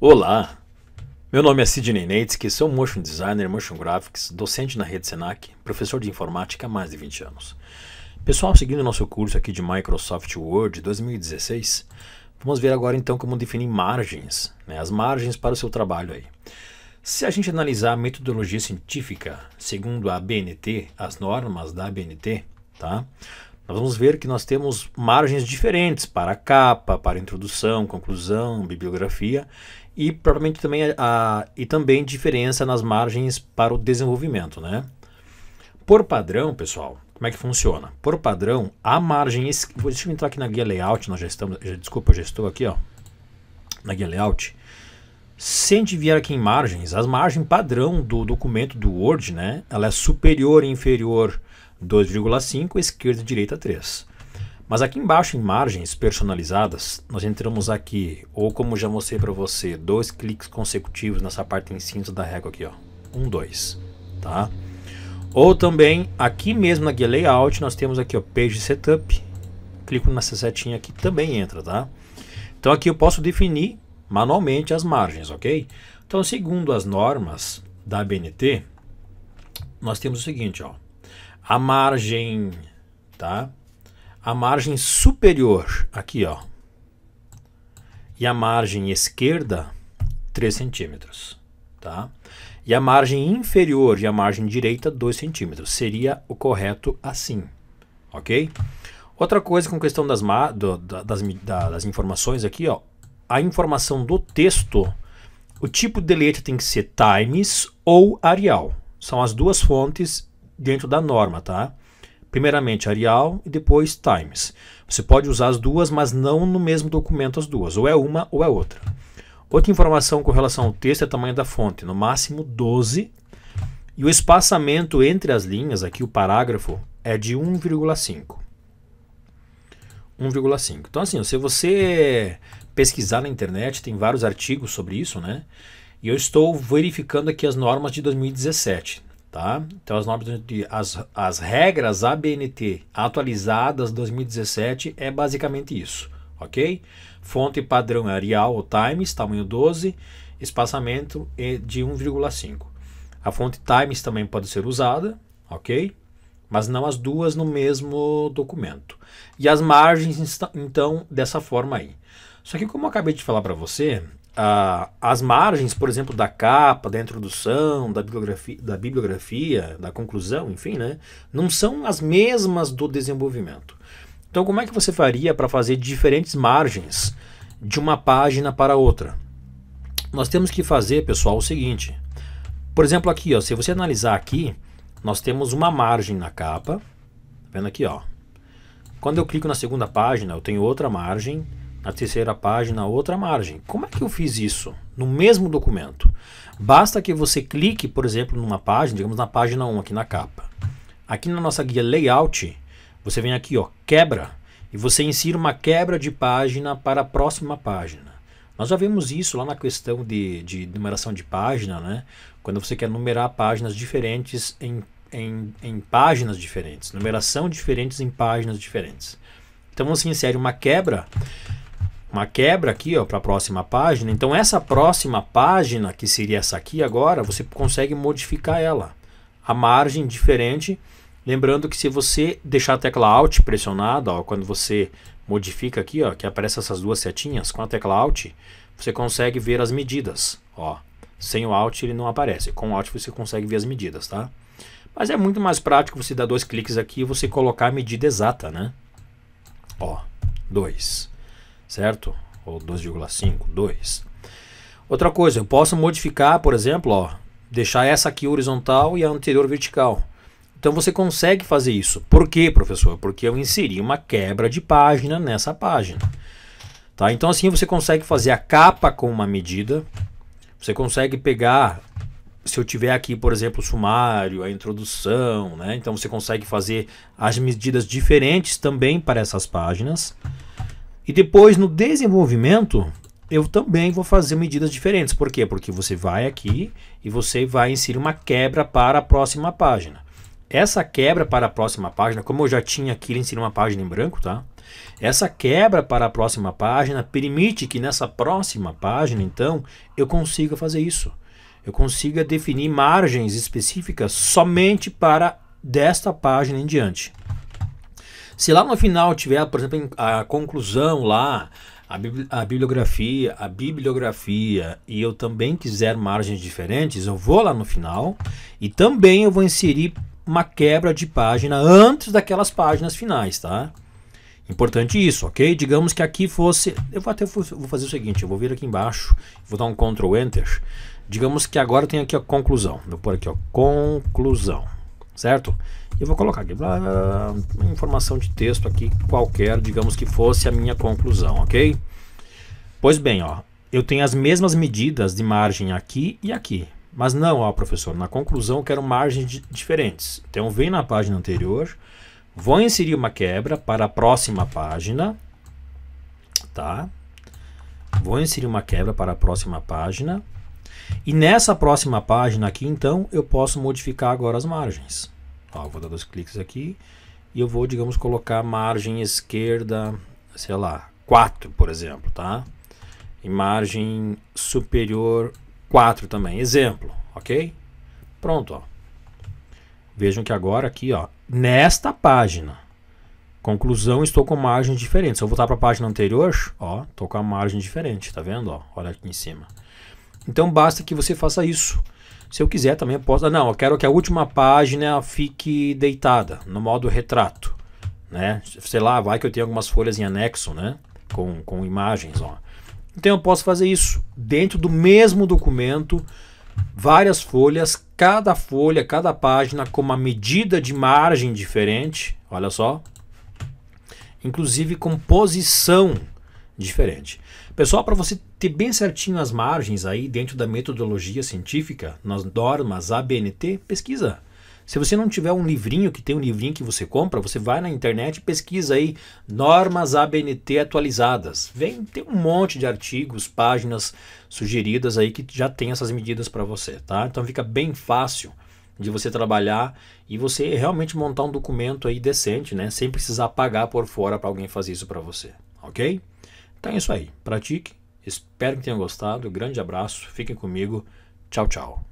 Olá, meu nome é Sidney que sou motion designer, motion graphics, docente na rede Senac, professor de informática há mais de 20 anos. Pessoal, seguindo nosso curso aqui de Microsoft Word 2016, vamos ver agora então como definir margens, né, as margens para o seu trabalho aí. Se a gente analisar a metodologia científica, segundo a ABNT, as normas da ABNT, tá? nós vamos ver que nós temos margens diferentes para capa, para introdução, conclusão, bibliografia e provavelmente também a, e também diferença nas margens para o desenvolvimento, né? Por padrão, pessoal, como é que funciona? Por padrão, a margem Deixa eu entrar aqui na guia layout, nós já estamos. Já, desculpa, eu já estou aqui, ó. Na guia layout. Se a gente vier aqui em margens, as margem padrão do documento do Word, né? Ela é superior, inferior, 2,5, esquerda e direita 3. Mas aqui embaixo em margens personalizadas, nós entramos aqui, ou como já mostrei para você, dois cliques consecutivos nessa parte em cinza da régua aqui, ó. 1, 2, tá? Ou também, aqui mesmo na guia Layout, nós temos aqui, ó, Page Setup. Clico nessa setinha aqui, também entra, tá? Então aqui eu posso definir manualmente as margens, ok? Então, segundo as normas da ABNT, nós temos o seguinte, ó a margem, tá? A margem superior, aqui ó, e a margem esquerda, 3 centímetros, tá? E a margem inferior e a margem direita, 2 centímetros. Seria o correto assim, ok? Outra coisa com questão das, do, das, das informações aqui, ó, a informação do texto, o tipo de letra tem que ser Times ou Arial. São as duas fontes dentro da norma, tá? Primeiramente Arial e depois Times. Você pode usar as duas, mas não no mesmo documento as duas. Ou é uma ou é outra. Outra informação com relação ao texto é o tamanho da fonte, no máximo 12. E o espaçamento entre as linhas, aqui o parágrafo, é de 1,5. 1,5. Então, assim, se você pesquisar na internet, tem vários artigos sobre isso, né? E eu estou verificando aqui as normas de 2017. Tá? Então, as normas de as, as regras ABNT atualizadas 2017 é basicamente isso, ok? Fonte padrão é Arial ou Times, tamanho 12, espaçamento é de 1,5. A fonte Times também pode ser usada, ok? Mas não as duas no mesmo documento. E as margens, então, dessa forma aí. Só que como eu acabei de falar para você, ah, as margens, por exemplo, da capa, da introdução, da bibliografia, da bibliografia, da conclusão, enfim, né, não são as mesmas do desenvolvimento. Então, como é que você faria para fazer diferentes margens de uma página para outra? Nós temos que fazer, pessoal, o seguinte. Por exemplo, aqui, ó, se você analisar aqui, nós temos uma margem na capa, tá vendo aqui, ó. Quando eu clico na segunda página, eu tenho outra margem a terceira página, outra margem. Como é que eu fiz isso no mesmo documento? Basta que você clique, por exemplo, numa página, digamos na página 1 aqui na capa. Aqui na nossa guia Layout, você vem aqui, ó, quebra, e você insira uma quebra de página para a próxima página. Nós já vimos isso lá na questão de, de numeração de página, né? Quando você quer numerar páginas diferentes em, em, em páginas diferentes, numeração diferentes em páginas diferentes. Então você insere uma quebra uma quebra aqui para a próxima página. Então essa próxima página, que seria essa aqui agora, você consegue modificar ela. A margem diferente. Lembrando que se você deixar a tecla Alt pressionada, ó, quando você modifica aqui, ó, que aparece essas duas setinhas, com a tecla Alt, você consegue ver as medidas. Ó. Sem o Alt ele não aparece, com o Alt você consegue ver as medidas, tá? Mas é muito mais prático você dar dois cliques aqui e você colocar a medida exata, né? Ó, dois certo? Ou 2,5, 2. Outra coisa, eu posso modificar, por exemplo, ó, deixar essa aqui horizontal e a anterior vertical. Então você consegue fazer isso. Por quê, professor? Porque eu inseri uma quebra de página nessa página. Tá? Então assim você consegue fazer a capa com uma medida. Você consegue pegar, se eu tiver aqui, por exemplo, o sumário, a introdução, né? Então você consegue fazer as medidas diferentes também para essas páginas. E depois no desenvolvimento, eu também vou fazer medidas diferentes. Por quê? Porque você vai aqui e você vai inserir uma quebra para a próxima página. Essa quebra para a próxima página, como eu já tinha aqui, ele uma página em branco, tá? Essa quebra para a próxima página permite que nessa próxima página, então, eu consiga fazer isso. Eu consiga definir margens específicas somente para desta página em diante. Se lá no final tiver, por exemplo, a conclusão lá, a, bibliografia, a bibliografia, e eu também quiser margens diferentes, eu vou lá no final e também eu vou inserir uma quebra de página antes daquelas páginas finais, tá? Importante isso, ok? Digamos que aqui fosse. Eu vou até vou fazer o seguinte: eu vou vir aqui embaixo, vou dar um Ctrl Enter. Digamos que agora tem aqui a conclusão. Vou pôr aqui, ó, conclusão, certo? Eu vou colocar aqui blá, blá, informação de texto aqui qualquer, digamos que fosse a minha conclusão, ok? Pois bem, ó, eu tenho as mesmas medidas de margem aqui e aqui. Mas não, ó, professor, na conclusão eu quero margens diferentes. Então, vem na página anterior, vou inserir uma quebra para a próxima página, tá? Vou inserir uma quebra para a próxima página. E nessa próxima página aqui, então, eu posso modificar agora as margens. Ó, vou dar dois cliques aqui e eu vou, digamos, colocar margem esquerda, sei lá, 4, por exemplo, tá? E margem superior 4 também, exemplo, ok? Pronto, ó. Vejam que agora aqui, ó, nesta página, conclusão, estou com margens diferentes. Se eu voltar para a página anterior, ó, estou com a margem diferente, tá vendo? Ó, olha aqui em cima. Então basta que você faça isso. Se eu quiser também eu posso. Não, eu quero que a última página fique deitada, no modo retrato. Né? Sei lá, vai que eu tenho algumas folhas em anexo, né? Com, com imagens. Ó. Então eu posso fazer isso dentro do mesmo documento, várias folhas, cada folha, cada página com uma medida de margem diferente. Olha só. Inclusive com posição diferente. Pessoal, para você ter bem certinho as margens aí dentro da metodologia científica, nas normas ABNT, pesquisa. Se você não tiver um livrinho, que tem um livrinho que você compra, você vai na internet e pesquisa aí normas ABNT atualizadas. Vem, tem um monte de artigos, páginas sugeridas aí que já tem essas medidas para você, tá? Então fica bem fácil de você trabalhar e você realmente montar um documento aí decente, né? Sem precisar pagar por fora para alguém fazer isso para você, ok? Então é isso aí, pratique Espero que tenham gostado. Grande abraço, fiquem comigo. Tchau, tchau.